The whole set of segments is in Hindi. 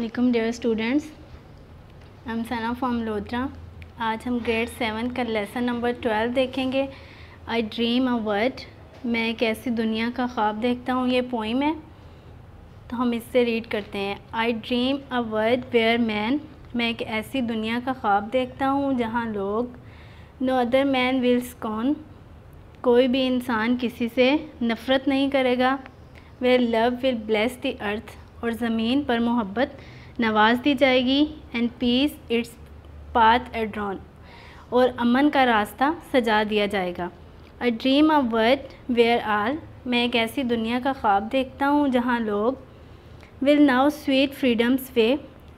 अलकुम डेयर स्टूडेंट्स हम एम सना फॉम लोधरा आज हम ग्रेड सेवन का लेसन नंबर ट्वेल्व देखेंगे आई ड्रीम अ वर्ड मैं एक ऐसी दुनिया का ख्वाब देखता हूँ ये पोइम है तो हम इससे रीड करते हैं I dream a world where man मैं एक ऐसी दुनिया का ख्वाब देखता हूँ जहाँ लोग नो अदर मैन विल्स कौन कोई भी इंसान किसी से नफ़रत नहीं करेगा where love will bless the earth और ज़मीन पर मोहब्बत नवाज दी जाएगी and peace its path adorn और अमन का रास्ता सजा दिया जाएगा a dream a world where all मैं एक ऐसी दुनिया का ख्वाब देखता हूँ जहाँ लोग will know sweet freedom's way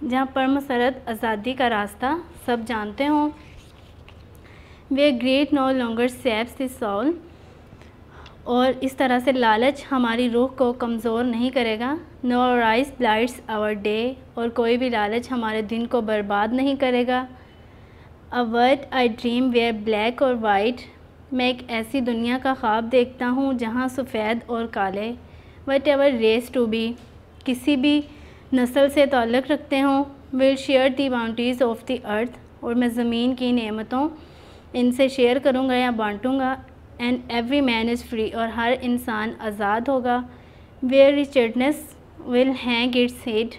जहाँ मसरत आज़ादी का रास्ता सब जानते हों where greed no longer saps this soul और इस तरह से लालच हमारी रूह को कमज़ोर नहीं करेगा nor avarice blights our day और कोई भी लालच हमारे दिन को बर्बाद नहीं करेगा a world I dream where black or white मैं एक ऐसी दुनिया का ख्वाब देखता हूँ जहाँ सफ़ेद और काले whatever race to be किसी भी नस्ल से तल्लक रखते हों will share the boundaries of the earth और मैं ज़मीन की नेमतों इनसे शेयर करूँगा या बांटूँगा and every man is free और हर इंसान आज़ाद होगा where wretchedness will hang its head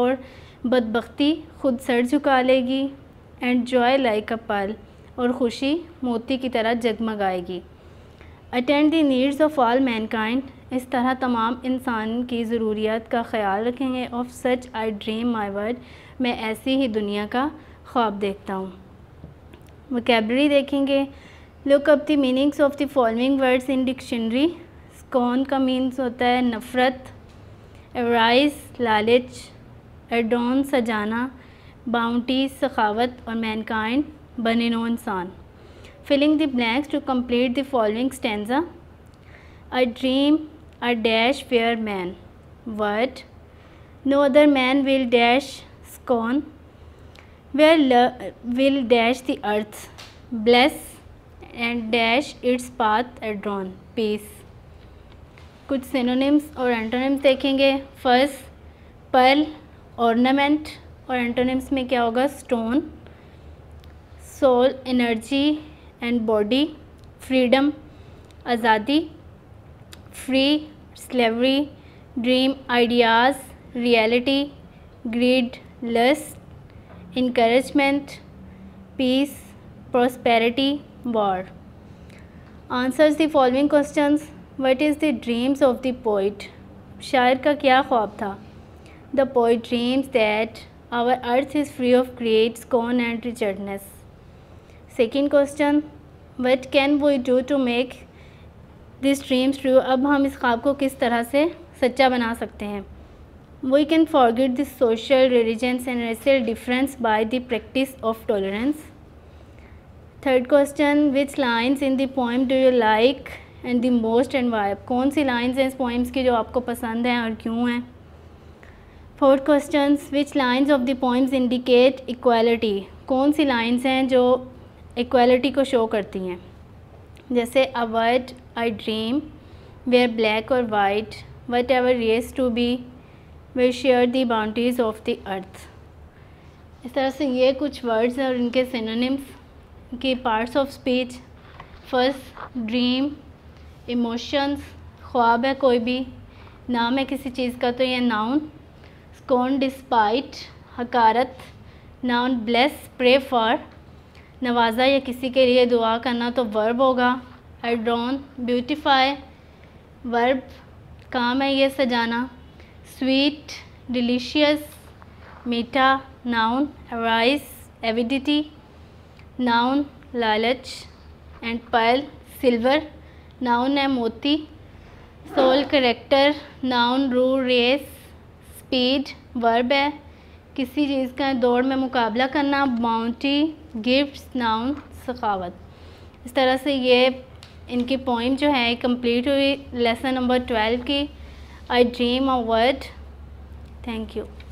और बदबख्ती खुद सर झुका लेगी एंड जॉय लाइक अ पल और खुशी मोती की तरह जगमगाएगी attend the needs of all mankind इस तरह तमाम इंसान की ज़रूरियात का ख्याल रखेंगे of such I dream my world मैं ऐसी ही दुनिया का ख्वाब देखता हूँ वकेबलरी देखेंगे look up the meanings of the following words in dictionary scorn का मीन्स होता है नफ़रत एवराइज लालच एडोन सजाना बाउंटी सखावत और मैनकाइंड बने नो इंसान filling the blanks to complete the following stanza a dream a dash where man world no other man will dash scorn where will dash the earth earth and dash its path adorn peace कुछ सिनोनिम्स और एंटोनिम्स देखेंगे फर्स्ट पर्ल ऑर्नामेंट और एंटोनिम्स में क्या होगा stone soul energy and body freedom आज़ादी free slavery dream ideas reality greed lust increment peace prosperity war. Answers the following questions. What is the dreams of the poet? शायर का क्या ख्वाब था the poet dreams that our earth is free of greed scorn and wretchedness second question what can we do to make this dreams true अब हम इस ख्वाब को किस तरह से सच्चा बना सकते हैं we can forget this social religions and racial difference by the practice of tolerance third question which lines in the poem do you like and the most and why कौन सी लाइन्स हैं इस पोइम्स की जो आपको पसंद हैं और क्यों हैं fourth question which lines of the poems indicate equality कौन सी लाइन्स हैं जो इक्वालिटी को शो करती हैं जैसे world I dream where are black or white whatever race to be we share the boundaries of the earth इस तरह से ये कुछ वर्ड्स हैं और इनके सिनोनिम्स के parts of speech first dream emotions ख्वाब है कोई भी नाम है किसी चीज़ का तो ये नाउन स्कोन डिस्पाइट हकारत नाउन ब्लेस प्रे फॉर नवाज़ा या किसी के लिए दुआ करना तो वर्ब होगा एड्रॉन ब्यूटिफाई वर्ब काम है ये सजाना स्वीट डिलीशियस मीठा नाउन राइस एविडिटी नाउन लालच एंड पायल सिल्वर नाउन है मोती सोल करेक्टर नाउन रू रेस स्पीड वर्ब है किसी चीज़ का दौड़ में मुकाबला करना बाउंटी गिफ्ट नाउन सखावत इस तरह से ये इनकी पॉइंट जो है कंप्लीट हुई लेसन नंबर ट्वेल्व की I dream a world thank you